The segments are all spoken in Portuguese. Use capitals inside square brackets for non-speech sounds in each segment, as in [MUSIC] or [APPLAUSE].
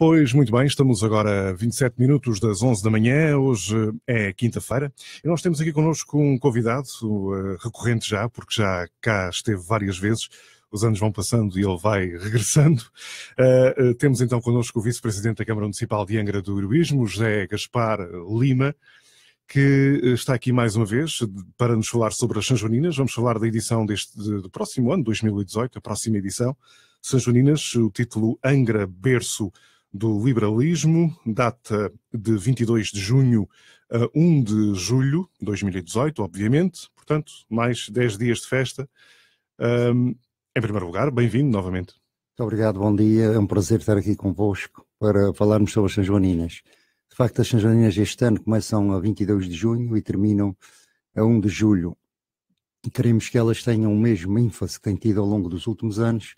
Pois, muito bem, estamos agora a 27 minutos das 11 da manhã, hoje é quinta-feira, e nós temos aqui connosco um convidado, eh, recorrente já, porque já cá esteve várias vezes, os anos vão passando e ele vai [LAUGHS] regressando. Eh, eh, temos então connosco o Vice-Presidente da Câmara Municipal de Angra do Heroísmo, José Gaspar Lima, que está aqui mais uma vez para nos falar sobre as Sanjoninas. Vamos falar da edição deste, do próximo ano, 2018, a próxima edição. Sanjoninas, o título Angra Berço do Liberalismo, data de 22 de junho a 1 de julho de 2018, obviamente, portanto, mais 10 dias de festa. Um, em primeiro lugar, bem-vindo novamente. Muito obrigado, bom dia, é um prazer estar aqui convosco para falarmos sobre as São Joaninas. De facto, as São Joaninas este ano começam a 22 de junho e terminam a 1 de julho. queremos que elas tenham o mesmo ênfase que têm tido ao longo dos últimos anos,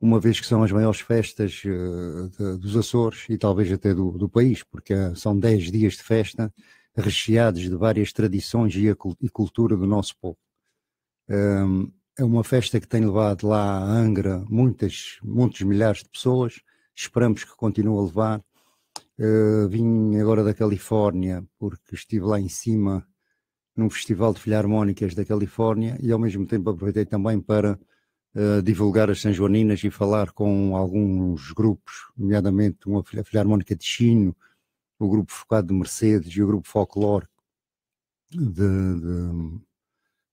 uma vez que são as maiores festas uh, de, dos Açores e talvez até do, do país, porque eh, são 10 dias de festa recheados de várias tradições e, a, e cultura do nosso povo. Um, é uma festa que tem levado lá a Angra muitas, muitos milhares de pessoas, esperamos que continue a levar. Uh, vim agora da Califórnia porque estive lá em cima num festival de filharmónicas da Califórnia e ao mesmo tempo aproveitei também para eh, divulgar as São Joaninas e falar com alguns grupos, nomeadamente uma a Filharmónica de Chino, o grupo focado de Mercedes e o grupo Folklore, de, de,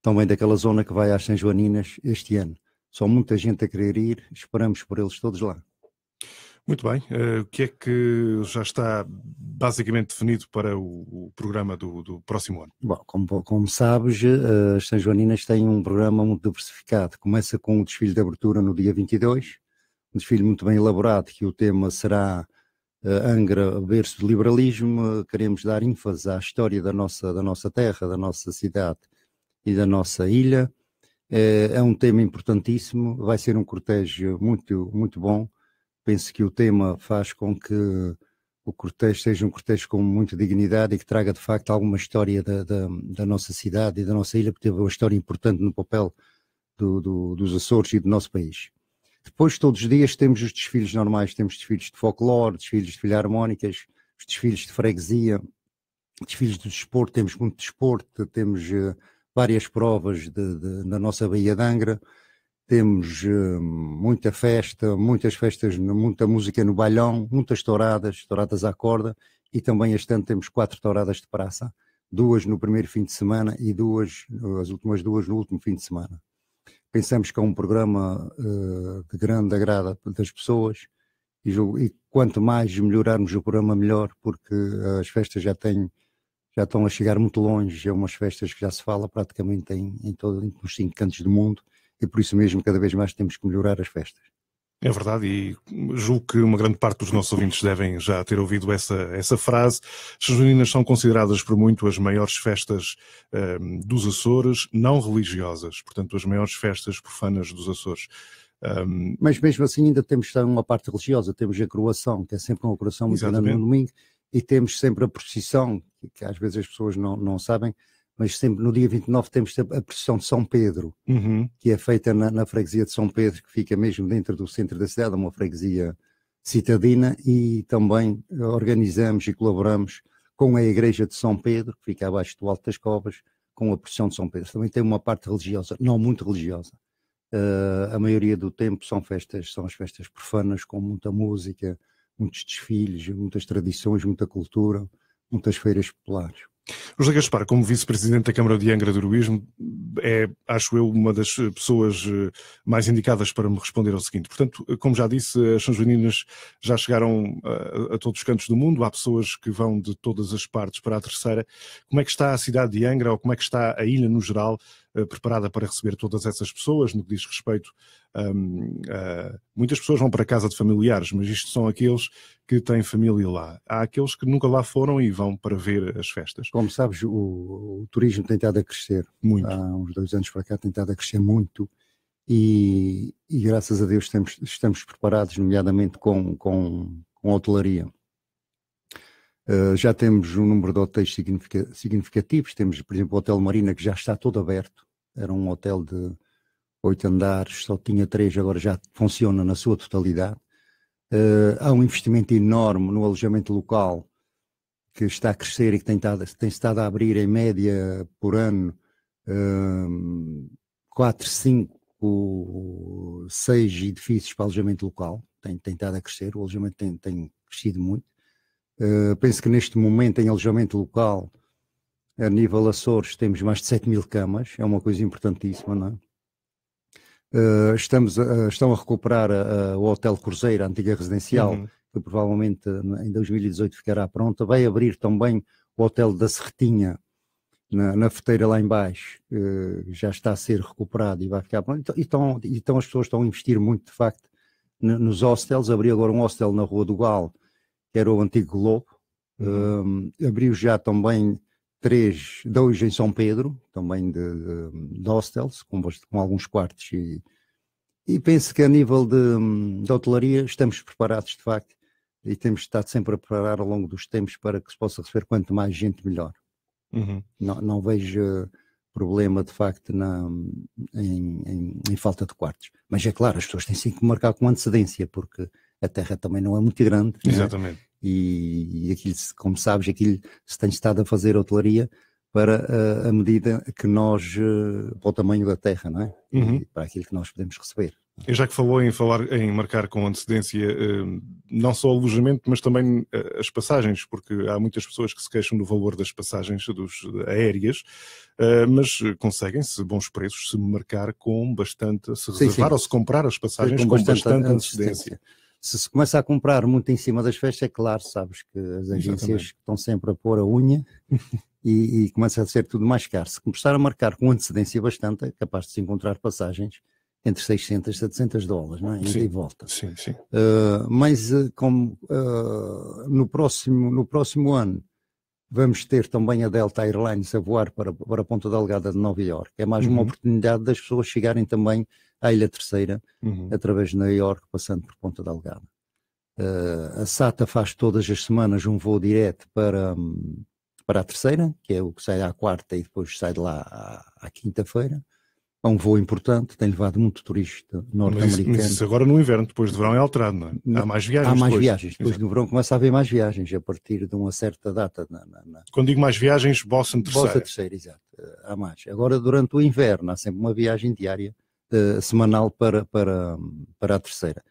também daquela zona que vai às São Joaninas este ano. Só muita gente a querer ir, esperamos por eles todos lá. Muito bem. Uh, o que é que já está basicamente definido para o, o programa do, do, próximo ano? Bom, como, como sabes, uh, as São Joaninas têm um programa muito diversificado. Começa com o desfile de abertura no dia 22, um desfile muito bem elaborado, que o tema será uh, Angra, berço do liberalismo. Queremos dar ênfase à história da nossa, da nossa terra, da nossa cidade e da nossa ilha. É um tema importantíssimo, vai ser um cortejo muito, muito bom penso que o tema faz com que o cortejo seja um cortejo com muita dignidade e que traga de facto alguma história da, da, da nossa cidade e da nossa ilha, porque teve uma história importante no papel do, do, dos Açores e do nosso país. Depois, todos os dias, temos os desfiles normais, temos desfiles de folclore, desfiles de filharmónicas, os desfiles de freguesia, desfiles de desporto, temos muito desporto, temos eh, várias provas de, de, nossa Baía de Angra, temos eh, muita festa, muitas festas, muita música no balhão, muitas touradas, touradas à corda, e também este ano temos quatro touradas de praça, duas no primeiro fim de semana e duas, as últimas duas no último fim de semana. Pensamos que é um programa uh, de grande agrado das pessoas, e, e, quanto mais melhorarmos o programa, melhor, porque eh, as festas já têm já estão a chegar muito longe, é umas festas que já se fala praticamente em, em todos os cinco cantos do mundo, e por isso mesmo cada vez mais temos que melhorar as festas. É verdade, e julgo que uma grande parte dos nossos ouvintes devem já ter ouvido essa, essa frase. Juninas são consideradas por muito as maiores festas um, eh, dos Açores não religiosas, portanto, as maiores festas profanas dos Açores. Um... Ehm, Mas mesmo assim ainda temos uma parte religiosa, temos a coroação, que é sempre uma coroação muito grande no domingo, e temos sempre a procissão, que, que às vezes as pessoas não, não sabem, mas sempre no dia 29 temos a procissão de São Pedro, uhum. que é feita na, na, freguesia de São Pedro, que fica mesmo dentro do centro da cidade, uma freguesia citadina, e também organizamos e colaboramos com a Igreja de São Pedro, que fica abaixo do Alto das Covas, com a procissão de São Pedro. Também tem uma parte religiosa, não muito religiosa. Uh, a maioria do tempo são festas, são as festas profanas, com muita música, muitos desfiles, muitas tradições, muita cultura, muitas feiras populares. José Gaspar, como vice-presidente da Câmara de Angra do Heroísmo, é, acho eu, uma das eh, pessoas eh, mais indicadas para me responder ao seguinte. Portanto, eh, como já disse, as São Joaninas já chegaram a, a, todos os cantos do mundo, há pessoas que vão de todas as partes para a terceira. Como é que está a cidade de Angra, ou como é que está a ilha no geral, eh, preparada para receber todas essas pessoas, no que diz respeito hum, a. Muitas pessoas vão para casa de familiares, mas isto são aqueles que têm família lá. Há aqueles que nunca lá foram e vão para ver as festas. Como sabes, o, o turismo tem estado a crescer. Muito. Há uns dois anos para cá tem estado a crescer muito. E, e, graças a Deus estamos, estamos preparados, nomeadamente com, com, com a hotelaria. Uh, já temos um número de hotéis significativos, temos, por exemplo, o Hotel Marina, que já está todo aberto, era um hotel de oito andares, só tinha três, agora já funciona na sua totalidade. Uh, há um investimento enorme no alojamento local que está a crescer e que tem estado, tem estado a abrir em média por ano uh, quatro, cinco, seis edifícios para alojamento local. Tem, tem estado a crescer, o alojamento tem, tem crescido muito. Uh, penso que neste momento em alojamento local a nível Açores temos mais de 7 mil camas, é uma coisa importantíssima, não é? Eh, estamos, estão a recuperar o Hotel Cruzeiro, a antiga residencial, uhum. que provavelmente eh, em 2018 ficará pronta. Vai abrir também o Hotel da Serretinha, na, na feteira lá embaixo, eh, já está a ser recuperado e vai ficar pronto. Então, então as pessoas estão a investir muito, de facto, nos hostels. Abri agora um hostel na Rua do Gal, que era o antigo Globo. Uhum. abriu já também três, dois em São Pedro, também de, de, de hostels, com, com, alguns quartos. E, e penso que a nível de, de hotelaria estamos preparados, de facto, e temos estado sempre a preparar ao longo dos tempos para que se possa receber quanto mais gente, melhor. Uhum. Não, não, vejo problema, de facto, na, em, em, em, falta de quartos. Mas é claro, as pessoas têm sim que marcar com antecedência, porque a terra também não é muito grande. É? Exatamente. Né? E, e aquilo, como sabes, aquilo se tem estado a fazer hotelaria para a, eh, a medida que nós, eh, para o tamanho da terra, não é? Uhum. para aquilo que nós podemos receber. E já que falou em falar em marcar com antecedência eh, não só o alojamento, mas também as passagens, porque há muitas pessoas que se queixam do valor das passagens dos aéreas, mas conseguem-se bons preços se marcar com bastante, se reservar sim, sim. ou se comprar as passagens com, com bastante, bastante antecedência. antecedência se se começa a comprar muito em cima das festas, é claro, sabes que as agências Exatamente. estão sempre a pôr a unha e, e, começa a ser tudo mais caro. Se começar a marcar com antecedência bastante, é capaz de se encontrar passagens entre 600 e 700 dólares, não é? Sim, e volta. Sim, sim. Uh, mas uh, como uh, no, próximo, no próximo ano vamos ter também a Delta Airlines a voar para, para a Ponta Delgada de Nova Iorque, é mais uhum. uma oportunidade das pessoas chegarem também à Ilha Terceira, uhum. através de Nova York, passando por Ponta Delgada. Uh, a SATA faz todas as semanas um voo direto para, para a terceira, que é o que sai à quarta e depois sai de lá à, à quinta-feira. É um voo importante, tem levado muito turista norte-americano. Mas, mas agora no inverno, depois do verão é alterado, não é? há mais viagens Há mais depois. viagens, depois Exato. do verão começa a haver mais viagens, a partir de uma certa data. Na, na, na... Quando digo mais viagens, Boston terceira. Boston terceira, exato, eh, há mais. Agora durante o inverno há sempre uma viagem diária, uh, semanal para, para, para a terceira.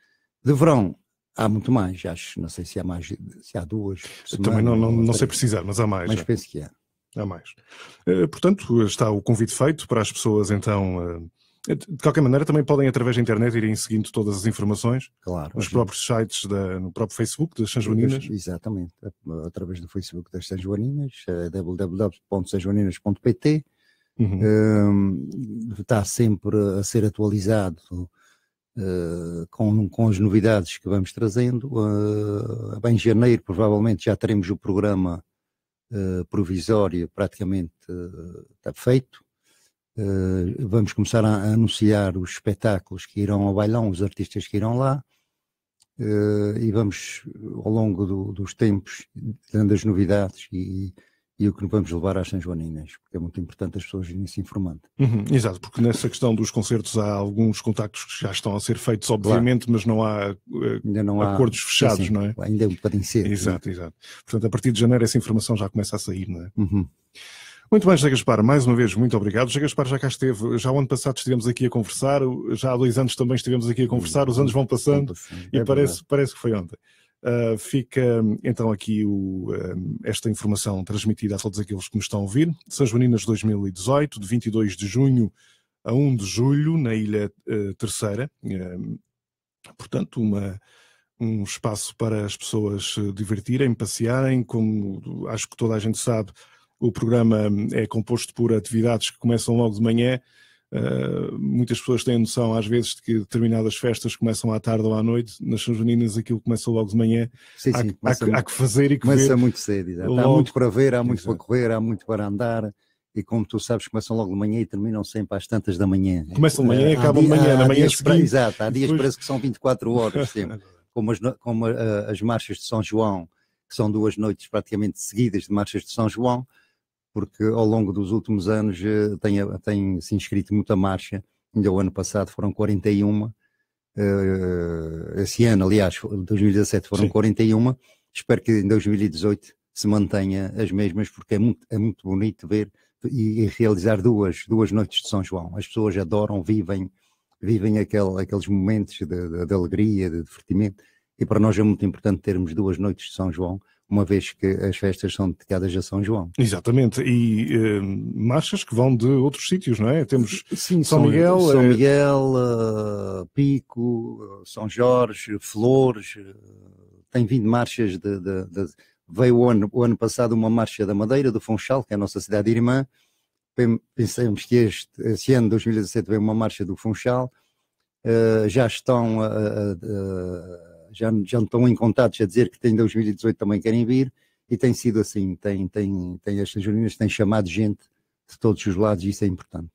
De verão, há muito mais, acho, não sei se há mais, se há duas. Também não, não, não sei precisar, mas há mais. Mas já. penso que há. Há mais. Eh, portanto, está o convite feito para as pessoas, então. Eh, de qualquer maneira, também podem, através da internet, irem seguindo todas as informações. Claro. Nos sim. próprios sites, da, no próprio Facebook das São Joaninas. Exatamente. Através do Facebook das São Joaninas, www.sanjoaninas.pt Uhum. está sempre a ser atualizado uh, com, com as novidades que vamos trazendo. Uh, em janeiro, provavelmente, já teremos o programa ah, provisório praticamente feito. vamos começar a, a, anunciar os espetáculos que irão ao bailão, os artistas que irão lá. e vamos, ao longo do, dos tempos, dando as novidades e, e o que vamos levar às São Joaninhas, porque é muito importante as pessoas irem se informando. Uhum, exato, porque nessa questão dos concertos há alguns contactos que já estão a ser feitos, obviamente, claro. mas não há, ainda não eh, acordos fechados, não é? Ainda podem é um é? Exato, exato. Portanto, a partir de janeiro essa informação já começa a sair, não é? Uhum. Muito bem, José Gaspar, mais uma vez, muito obrigado. José Gaspar já cá esteve, já o ano passado estivemos aqui a conversar, já há dois anos também estivemos aqui a conversar, os uhum. anos vão passando é e parece, parece que foi ontem. Uh, fica então aqui o, uh, esta informação transmitida a todos aqueles que nos estão a ouvir. São Joaninas 2018, de 22 de junho a 1 de julho, na Ilha uh, Terceira. portanto, uma, um espaço para as pessoas se divertirem, passearem. Como acho que toda a gente sabe, o programa hum, é composto por atividades que começam logo de manhã Uh, muitas pessoas têm a noção, às vezes, de que determinadas festas começam à tarde ou à noite, nas São Juninas aquilo começa logo de manhã. Sim, há, sim, há, muito, há que fazer e Começa ver. muito cedo, logo... há muito para ver, há muito Exato. para correr, há muito para andar. E como tu sabes, começam logo de manhã e terminam sempre às tantas da manhã. Começam de manhã e ah, acabam de manhã, na manhã seguinte. Exato, há dias depois... parece que são 24 horas sempre. [LAUGHS] como, as, como ah, as marchas de São João, que são duas noites praticamente seguidas de marchas de São João, porque ao longo dos últimos anos eh, tem, tem se inscrito muita marcha, ainda o ano passado foram 41, eh, esse ano, aliás, 2017 foram Sim. 41, espero que em 2018 se mantenha as mesmas, porque é muito, é muito bonito ver e, e, realizar duas, duas noites de São João. As pessoas adoram, vivem, vivem aquele, aqueles momentos de, de, de alegria, de divertimento, e para nós é muito importante termos duas noites de São João, uma vez que as festas são dedicadas a São João. Exatamente, e eh, marchas que vão de outros sítios, não é? Temos Sim, São, São Miguel, São é... Miguel uh, Pico, São Jorge, Flores, tem vindo marchas de, de, de... Veio o ano, o ano passado uma marcha da Madeira, do Funchal, que é a nossa cidade irmã. Pensamos que este, este ano, 2017, veio uma marcha do Funchal. Uh, já estão a, já, já estão em contato, a dizer que em 2018 também querem vir, e tem sido assim, tem, tem, tem estas reuniões têm chamado gente de todos os lados, e isso é importante.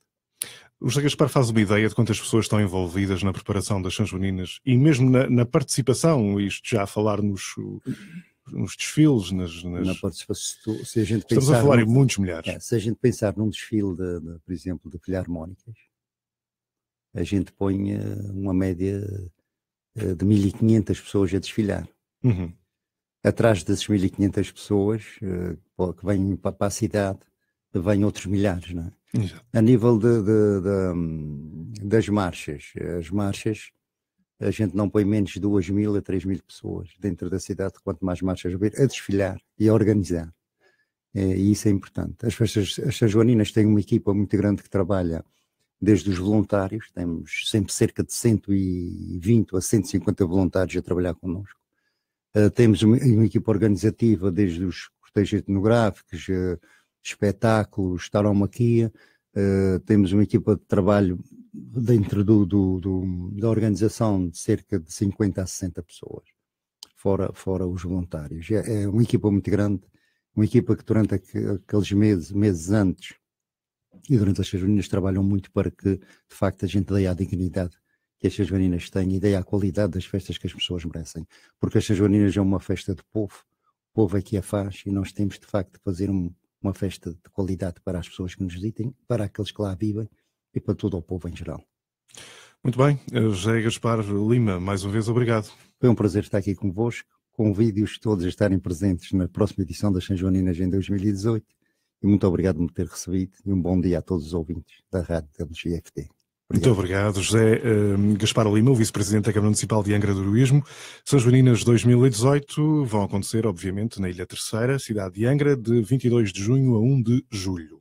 O José Gaspar faz uma ideia de quantas pessoas estão envolvidas na preparação das São Juninas e mesmo na, na participação, isto já a falar nos, nos desfiles, nas, nas... Na participação, se a gente Estamos a falar num, em muitos milhares. É, se a gente pensar num desfile, de, de, por exemplo, de filharmónicas, a gente põe eh, uma média eh, de 1.500 pessoas a desfilar. Uhum. Atrás dessas 1.500 pessoas eh, que vêm para a cidade, vêm outros milhares. Não é? Exato. A nível de, de, de, hum, das marchas, as marchas, a gente não põe menos de 2 mil a 3 mil pessoas dentro da cidade, quanto mais marchas haver, a desfilar e a organizar. É, e isso é importante. As festas as Joaninas têm uma equipa muito grande que trabalha desde os voluntários, temos sempre cerca de 120 a 150 voluntários a trabalhar connosco. Uh, temos uma, uma, equipa organizativa, desde os cortejos etnográficos, uh, espetáculos, taromaquia, uh, eh, temos uma equipa de trabalho dentro do, do, do, da organização de cerca de 50 a 60 pessoas, fora, fora os voluntários. É, é uma equipa muito grande, uma equipa que durante aqueles meses, meses antes, e durante as Jasmininas trabalham muito para que, de facto, a gente dê a dignidade que as Jasmininas têm e dê a qualidade das festas que as pessoas merecem. Porque as Jasmininas é uma festa de povo, o povo é que a faz e nós temos, de facto, de fazer um, uma festa de qualidade para as pessoas que nos visitem, para aqueles que lá vivem e para todo o povo em geral. Muito bem, eh, José Gaspar Lima, mais uma vez obrigado. Foi um prazer estar aqui convosco. Convido-os todos a estarem presentes na próxima edição das Sanjoaninas em 2018 e muito obrigado por me ter recebido e um bom dia a todos os ouvintes da Rádio GFT. Muito obrigado, José uh, Gaspar Lima, o vice-presidente da Câmara Municipal de Angra do Heroísmo. São Joaninas 2018 vão acontecer, obviamente, na Ilha Terceira, cidade de Angra, de 22 de junho a 1 de julho.